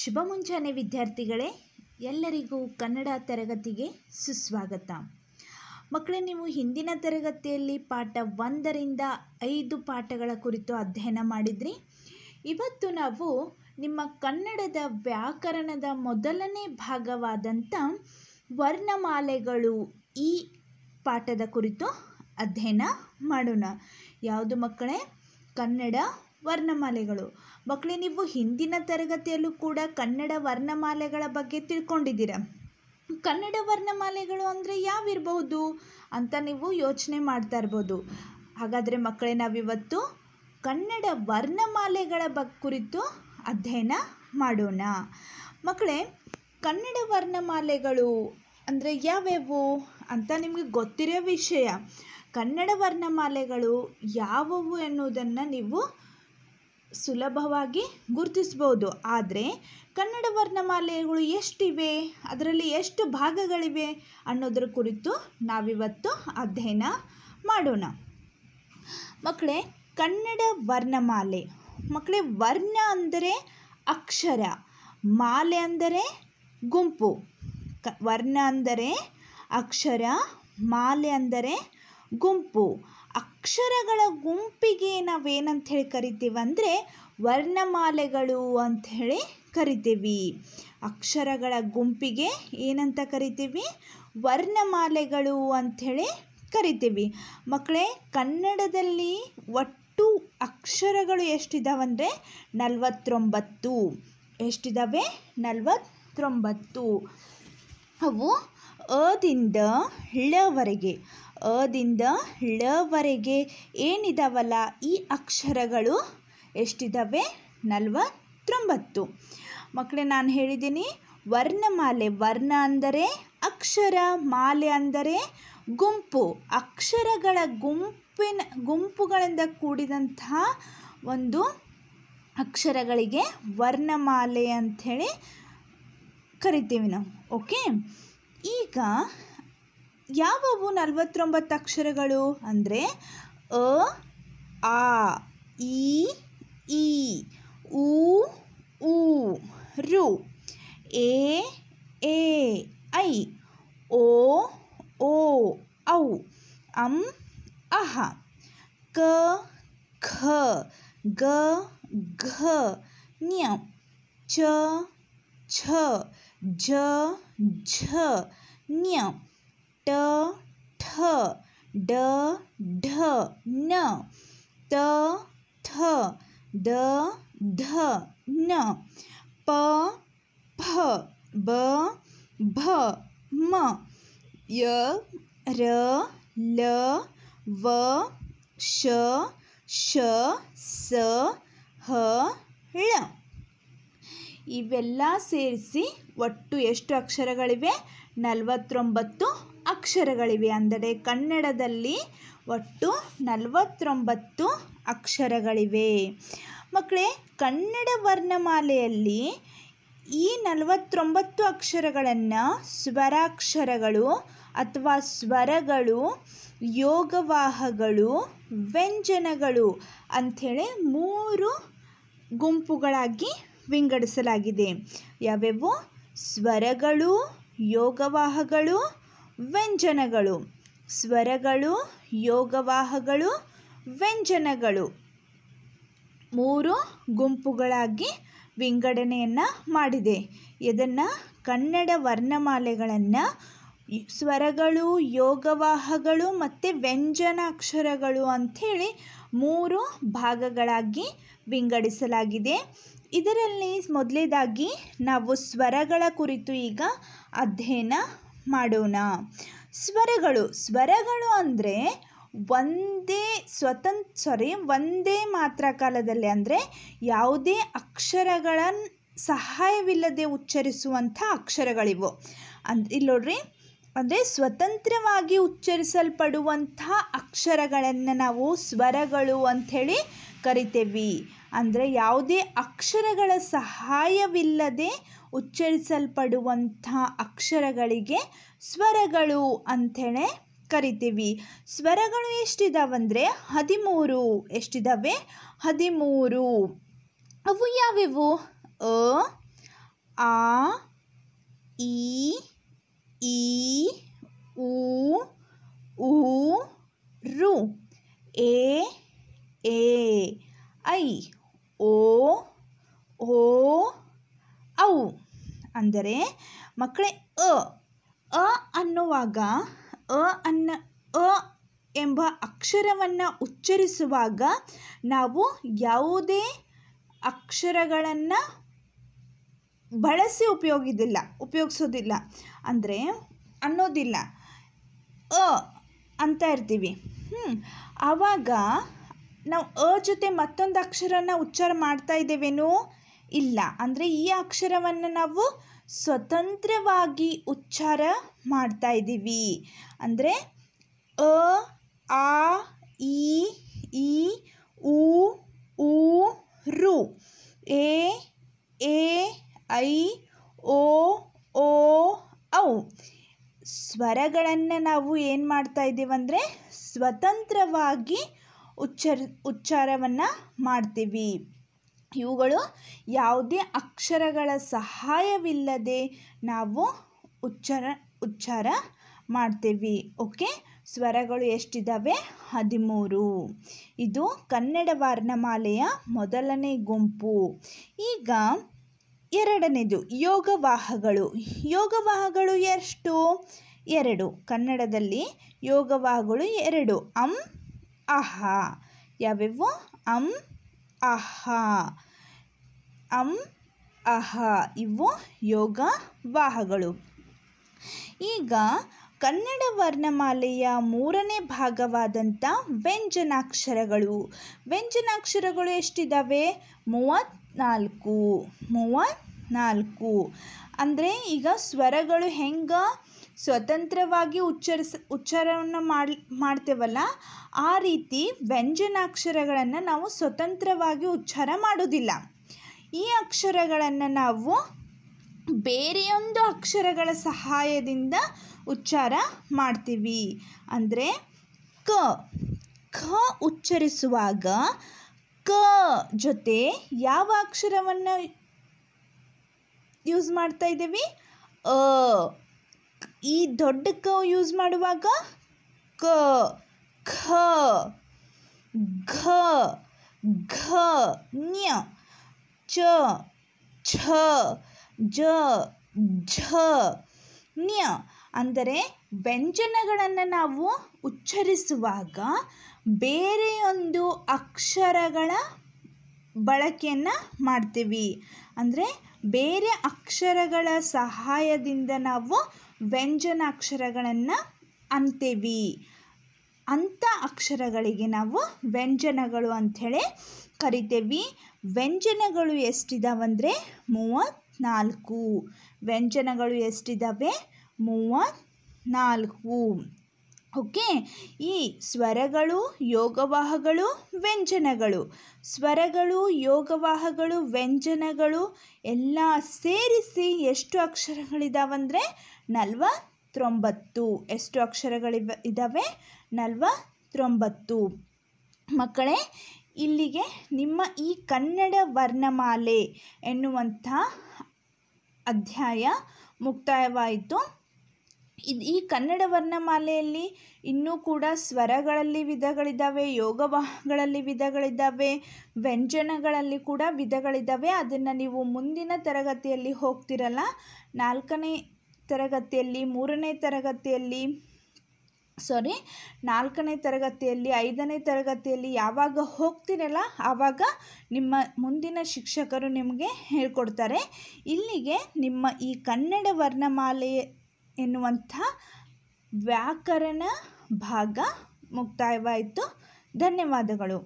ಶುಭ ಮುಂಜಾನೆ ವಿದ್ಯಾರ್ಥಿಗಳೇ ಎಲ್ಲರಿಗೂ ಕನ್ನಡ ತರಗತಿಗೆ ಸುಸ್ವಾಗತ ಮಕ್ಕಳೇ ನೀವು ಹಿಂದಿನ ತರಗತಿಯಲ್ಲಿ ಪಾಠ ಒಂದರಿಂದ ಐದು ಪಾಠಗಳ ಕುರಿತು ಅಧ್ಯಯನ ಮಾಡಿದ್ರಿ ಇವತ್ತು ನಾವು ನಿಮ್ಮ ಕನ್ನಡದ ವ್ಯಾಕರಣದ ಮೊದಲನೇ ಭಾಗವಾದಂಥ ವರ್ಣಮಾಲೆಗಳು ಈ ಪಾಠದ ಕುರಿತು ಅಧ್ಯಯನ ಮಾಡೋಣ ಯಾವುದು ಮಕ್ಕಳೇ ಕನ್ನಡ ವರ್ಣಮಾಲೆಗಳು ಮಕ್ಕಳೇ ನೀವು ಹಿಂದಿನ ತರಗತಿಯಲ್ಲೂ ಕೂಡ ಕನ್ನಡ ವರ್ಣಮಾಲೆಗಳ ಬಗ್ಗೆ ತಿಳ್ಕೊಂಡಿದ್ದೀರ ಕನ್ನಡ ವರ್ಣಮಾಲೆಗಳು ಅಂದರೆ ಯಾವಿರಬಹುದು ಅಂತ ನೀವು ಯೋಚನೆ ಮಾಡ್ತಾ ಇರ್ಬೋದು ಹಾಗಾದರೆ ಮಕ್ಕಳೇ ನಾವಿವತ್ತು ಕನ್ನಡ ವರ್ಣಮಾಲೆಗಳ ಬಗ್ಗೆ ಕುರಿತು ಅಧ್ಯಯನ ಮಾಡೋಣ ಮಕ್ಕಳೇ ಕನ್ನಡ ವರ್ಣಮಾಲೆಗಳು ಅಂದರೆ ಯಾವ್ಯಾವು ಅಂತ ನಿಮಗೆ ಗೊತ್ತಿರೋ ವಿಷಯ ಕನ್ನಡ ವರ್ಣಮಾಲೆಗಳು ಯಾವುವು ಎನ್ನುವುದನ್ನು ನೀವು ಸುಲಭವಾಗಿ ಗುರುತಿಸ್ಬೋದು ಆದರೆ ಕನ್ನಡ ವರ್ಣಮಾಲೆಗಳು ಎಷ್ಟಿವೆ ಅದರಲ್ಲಿ ಎಷ್ಟು ಭಾಗಗಳಿವೆ ಅನ್ನೋದರ ಕುರಿತು ನಾವಿವತ್ತು ಅಧ್ಯಯನ ಮಾಡೋಣ ಮಕ್ಕಳೇ ಕನ್ನಡ ವರ್ಣಮಾಲೆ ಮಕ್ಕಳೇ ವರ್ಣ ಅಂದರೆ ಅಕ್ಷರ ಮಾಲೆ ಅಂದರೆ ಗುಂಪು ಕ ವರ್ಣ ಅಂದರೆ ಅಕ್ಷರ ಮಾಲೆ ಅಂದರೆ ಗುಂಪು ಅಕ್ಷರಗಳ ಗುಂಪಿಗೆ ನಾವೇನಂತ ಹೇಳಿ ಕರಿತೀವಿ ಅಂದರೆ ವರ್ಣಮಾಲೆಗಳು ಹೇಳಿ ಕರಿತೀವಿ ಅಕ್ಷರಗಳ ಗುಂಪಿಗೆ ಏನಂತ ಕರಿತೀವಿ ವರ್ಣಮಾಲೆಗಳು ಅಂಥೇಳಿ ಕರಿತೀವಿ ಮಕ್ಕಳೇ ಕನ್ನಡದಲ್ಲಿ ಒಟ್ಟು ಅಕ್ಷರಗಳು ಎಷ್ಟಿದ್ದಾವಂದರೆ ನಲವತ್ತೊಂಬತ್ತು ಎಷ್ಟಿದ್ದಾವೆ ನಲವತ್ತೊಂಬತ್ತು ಅವು ಅದಿಂದ ಳವರೆಗೆ ಅದಿಂದ ಳವರೆಗೆ ಏನಿದಾವಲ್ಲ ಈ ಅಕ್ಷರಗಳು ಎಷ್ಟಿದ್ದಾವೆ ನಲವತ್ತೊಂಬತ್ತು ಮಕ್ಕಳೇ ನಾನು ಹೇಳಿದ್ದೀನಿ ವರ್ಣಮಾಲೆ ವರ್ಣ ಅಂದರೆ ಅಕ್ಷರ ಮಾಲೆ ಅಂದರೆ ಗುಂಪು ಅಕ್ಷರಗಳ ಗುಂಪಿನ ಗುಂಪುಗಳಿಂದ ಕೂಡಿದಂತಹ ಒಂದು ಅಕ್ಷರಗಳಿಗೆ ವರ್ಣಮಾಲೆ ಅಂಥೇಳಿ ಕರಿತೀವಿ ನಾವು ಓಕೆ ಈಗ ಯಾವುವು ನಲವತ್ತೊಂಬತ್ತು ಅಕ್ಷರಗಳು ಅಂದರೆ ಅ ಆ ಇ ಇ ಉ ಉ ರು ಎ ಎ ಐ ಓ ಓ ಔ ಅಂ ಅಹ ಕ ಖ ಗ ಘ ನ್ಯ ಚ ಛ ಝ ಝ ನ್ಯ ಟ ಠ ಡ ಢ ನ ತ ಥ ದ ಧ ನ ಪ ಭ ಬ ಭ ಮ ಯ ರ ಲ ವ ಶ ಶ ಸ ಹ ಳ ಇವೆಲ್ಲ ಸೇರಿಸಿ ಒಟ್ಟು ಎಷ್ಟು ಅಕ್ಷರಗಳಿವೆ ನಲವತ್ತೊಂಬತ್ತು ಅಕ್ಷರಗಳಿವೆ ಅಂದರೆ ಕನ್ನಡದಲ್ಲಿ ಒಟ್ಟು ನಲವತ್ತೊಂಬತ್ತು ಅಕ್ಷರಗಳಿವೆ ಮಕ್ಕಳೇ ಕನ್ನಡ ವರ್ಣಮಾಲೆಯಲ್ಲಿ ಈ ನಲವತ್ತೊಂಬತ್ತು ಅಕ್ಷರಗಳನ್ನು ಸ್ವರಾಕ್ಷರಗಳು ಅಥವಾ ಸ್ವರಗಳು ಯೋಗವಾಹಗಳು ವ್ಯಂಜನಗಳು ಅಂಥೇಳಿ ಮೂರು ಗುಂಪುಗಳಾಗಿ ವಿಂಗಡಿಸಲಾಗಿದೆ ಯಾವ್ಯಾವು ಸ್ವರಗಳು ಯೋಗವಾಹಗಳು ವ್ಯಂಜನಗಳು ಸ್ವರಗಳು ಯೋಗವಾಹಗಳು ವ್ಯಂಜನಗಳು ಮೂರು ಗುಂಪುಗಳಾಗಿ ವಿಂಗಡಣೆಯನ್ನು ಮಾಡಿದೆ ಇದನ್ನು ಕನ್ನಡ ವರ್ಣಮಾಲೆಗಳನ್ನು ಸ್ವರಗಳು ಯೋಗವಾಹಗಳು ಮತ್ತು ವ್ಯಂಜನಾಕ್ಷರಗಳು ಅಂಥೇಳಿ ಮೂರು ಭಾಗಗಳಾಗಿ ವಿಂಗಡಿಸಲಾಗಿದೆ ಇದರಲ್ಲಿ ಮೊದಲೇದಾಗಿ ನಾವು ಸ್ವರಗಳ ಕುರಿತು ಈಗ ಅಧ್ಯಯನ ಮಾಡೋಣ ಸ್ವರಗಳು ಸ್ವರಗಳು ಅಂದರೆ ಒಂದೇ ಸ್ವತಂತ್ರ ಸಾರಿ ಒಂದೇ ಮಾತ್ರ ಕಾಲದಲ್ಲಿ ಅಂದರೆ ಯಾವುದೇ ಅಕ್ಷರಗಳ ಸಹಾಯವಿಲ್ಲದೆ ಉಚ್ಚರಿಸುವಂಥ ಅಕ್ಷರಗಳಿವು ಅಂದ್ ಇಲ್ಲಿ ನೋಡ್ರಿ ಅಂದರೆ ಸ್ವತಂತ್ರವಾಗಿ ಉಚ್ಚರಿಸಲ್ಪಡುವಂಥ ಅಕ್ಷರಗಳನ್ನು ನಾವು ಸ್ವರಗಳು ಅಂಥೇಳಿ ಕರಿತೇವೆ ಅಂದರೆ ಯಾವುದೇ ಅಕ್ಷರಗಳ ಸಹಾಯವಿಲ್ಲದೆ ಉಚ್ಚರಿಸಲ್ಪಡುವಂಥ ಅಕ್ಷರಗಳಿಗೆ ಸ್ವರಗಳು ಅಂಥೇಳಿ ಕರಿತೀವಿ ಸ್ವರಗಳು ಎಷ್ಟಿದಾವಂದರೆ ಹದಿಮೂರು ಎಷ್ಟಿದಾವೆ ಹದಿಮೂರು ಅವು ಯಾವ್ಯಾವು ಅ ಅ ಅ ಅನ್ನುವಾಗ ಅ ಅನ್ನ ಅ ಎಂಬ ಅಕ್ಷರವನ್ನು ಉಚ್ಚರಿಸುವಾಗ ನಾವು ಯಾವುದೇ ಅಕ್ಷರಗಳನ್ನು ಬಳಸಿ ಉಪಯೋಗಿದಿಲ್ಲ ಉಪಯೋಗಿಸೋದಿಲ್ಲ ಅಂದರೆ ಅನ್ನೋದಿಲ್ಲ ಅ ಅಂತ ಇರ್ತೀವಿ ಹ್ಞೂ ಆವಾಗ ನಾವು ಅ ಜೊತೆ ಮತ್ತೊಂದು ಅಕ್ಷರನ ಉಚ್ಚಾರ ಮಾಡ್ತಾ ಇದ್ದೇವೇನೋ ಇಲ್ಲ ಅಂದರೆ ಈ ಅಕ್ಷರವನ್ನು ನಾವು ಸ್ವತಂತ್ರವಾಗಿ ಉಚ್ಚಾರ ಮಾಡ್ತಾ ಇದ್ದೀವಿ ಅಂದರೆ ಅ ಆ ಇ ಇ, ಉ ಉ, ರು ಎ ಎ ಐ ಓ ಓ ಔ ಸ್ವರಗಳನ್ನು ನಾವು ಏನು ಮಾಡ್ತಾ ಇದ್ದೀವಂದರೆ ಸ್ವತಂತ್ರವಾಗಿ ಉಚ್ಚರ್ ಉಚ್ಚಾರವನ್ನು ಮಾಡ್ತೀವಿ ಇವುಗಳು ಯಾವುದೇ ಅಕ್ಷರಗಳ ಸಹಾಯವಿಲ್ಲದೆ ನಾವು ಉಚ್ಚಾರ ಉಚ್ಚಾರ ಮಾಡ್ತೀವಿ ಓಕೆ ಸ್ವರಗಳು ಎಷ್ಟಿದ್ದಾವೆ ಹದಿಮೂರು ಇದು ಕನ್ನಡ ವರ್ಣಮಾಲೆಯ ಮೊದಲನೇ ಗುಂಪು ಈಗ ಎರಡನೇದು ಯೋಗವಾಹಗಳು ಯೋಗವಾಹಗಳು ಎಷ್ಟು ಎರಡು ಕನ್ನಡದಲ್ಲಿ ಯೋಗವಾಹಗಳು ಎರಡು ಅಂ ಅಹ ಯಾವ್ಯಾವು ಅಂ ಅಹ ಅಂ ಅಹ ಇವು ಯೋಗ ವಾಹಗಳು ಈಗ ಕನ್ನಡ ವರ್ಣಮಾಲೆಯ ಮೂರನೇ ಭಾಗವಾದಂಥ ವ್ಯಂಜನಾಕ್ಷರಗಳು ವ್ಯಂಜನಾಕ್ಷರಗಳು ಎಷ್ಟಿದ್ದಾವೆ ಮೂವತ್ತ್ನಾಲ್ಕು ಮೂವತ್ತ್ನಾಲ್ಕು ಅಂದರೆ ಈಗ ಸ್ವರಗಳು ಹೆಂಗೆ ಸ್ವತಂತ್ರವಾಗಿ ಉಚ್ಚರಿಸ ಉಚ್ಚಾರವನ್ನು ಮಾಡಿ ಮಾಡ್ತೇವಲ್ಲ ಆ ರೀತಿ ವ್ಯಂಜನಾಕ್ಷರಗಳನ್ನು ನಾವು ಸ್ವತಂತ್ರವಾಗಿ ಉಚ್ಚಾರ ಮಾಡೋದಿಲ್ಲ ಈ ಅಕ್ಷರಗಳನ್ನು ನಾವು ಬೇರೆಯೊಂದು ಅಕ್ಷರಗಳ ಸಹಾಯದಿಂದ ಉಚ್ಚಾರ ಮಾಡ್ತೀವಿ ಅಂದರೆ ಕ ಖ ಉಚ್ಚರಿಸುವಾಗ ಕ ಜೊತೆ ಯಾವ ಅಕ್ಷರವನ್ನು ಯೂಸ್ ಮಾಡ್ತಾ ಇದ್ದೀವಿ ಅ ಈ ದೊಡ್ಡ ಕ ಯೂಸ್ ಮಾಡುವಾಗ ಕ ಖ ಘ ಘ ನ್ಯ ಚ ಛ ಜ ಝ ನ್ಯ ಅಂದರೆ ವ್ಯಂಜನಗಳನ್ನು ನಾವು ಉಚ್ಚರಿಸುವಾಗ ಬೇರೆಯೊಂದು ಅಕ್ಷರಗಳ ಬಳಕೆಯನ್ನು ಮಾಡ್ತೀವಿ ಅಂದರೆ ಬೇರೆ ಅಕ್ಷರಗಳ ಸಹಾಯದಿಂದ ನಾವು ವ್ಯಂಜನ ಅಕ್ಷರಗಳನ್ನು ಅಂತೀವಿ ಅಂಥ ಅಕ್ಷರಗಳಿಗೆ ನಾವು ವ್ಯಂಜನಗಳು ಅಂಥೇಳಿ ಕರಿತೇವೆ ವ್ಯಂಜನಗಳು ಎಷ್ಟಿದಾವಂದರೆ ಮೂವತ್ತ್ನಾಲ್ಕು ವ್ಯಂಜನಗಳು ಎಷ್ಟಿದ್ದಾವೆ ಮೂವತ್ತ್ನಾಲ್ಕು ಓಕೆ ಈ ಸ್ವರಗಳು ಯೋಗವಾಹಗಳು ವ್ಯಂಜನಗಳು ಸ್ವರಗಳು ಯೋಗವಾಹಗಳು ವ್ಯಂಜನಗಳು ಎಲ್ಲ ಸೇರಿಸಿ ಎಷ್ಟು ಅಕ್ಷರಗಳಿದಾವಂದರೆ ತೊಂಬತ್ತು ಎಷ್ಟು ಅಕ್ಷರಗಳಿವೆ ಇದ್ದಾವೆ ತೊಂಬತ್ತು ಮಕ್ಕಳೇ ಇಲ್ಲಿಗೆ ನಿಮ್ಮ ಈ ಕನ್ನಡ ವರ್ಣಮಾಲೆ ಎನ್ನುವಂಥ ಅಧ್ಯಾಯ ಮುಕ್ತಾಯವಾಯಿತು ಇದು ಈ ಕನ್ನಡ ವರ್ಣಮಾಲೆಯಲ್ಲಿ ಇನ್ನೂ ಕೂಡ ಸ್ವರಗಳಲ್ಲಿ ವಿಧಗಳಿದ್ದಾವೆ ಯೋಗವಾಹಗಳಲ್ಲಿ ವಿಧಗಳಿದ್ದಾವೆ ವ್ಯಂಜನಗಳಲ್ಲಿ ಕೂಡ ವಿಧಗಳಿದ್ದಾವೆ ಅದನ್ನು ನೀವು ಮುಂದಿನ ತರಗತಿಯಲ್ಲಿ ಹೋಗ್ತಿರಲ್ಲ ನಾಲ್ಕನೇ ತರಗತಿಯಲ್ಲಿ ಮೂರನೇ ತರಗತಿಯಲ್ಲಿ ಸಾರಿ ನಾಲ್ಕನೇ ತರಗತಿಯಲ್ಲಿ ಐದನೇ ತರಗತಿಯಲ್ಲಿ ಯಾವಾಗ ಹೋಗ್ತಿರಲ್ಲ ಆವಾಗ ನಿಮ್ಮ ಮುಂದಿನ ಶಿಕ್ಷಕರು ನಿಮಗೆ ಹೇಳ್ಕೊಡ್ತಾರೆ ಇಲ್ಲಿಗೆ ನಿಮ್ಮ ಈ ಕನ್ನಡ ವರ್ಣಮಾಲೆಯ ಎನ್ನುವಂಥ ವ್ಯಾಕರಣ ಭಾಗ ಮುಕ್ತಾಯವಾಯಿತು ಧನ್ಯವಾದಗಳು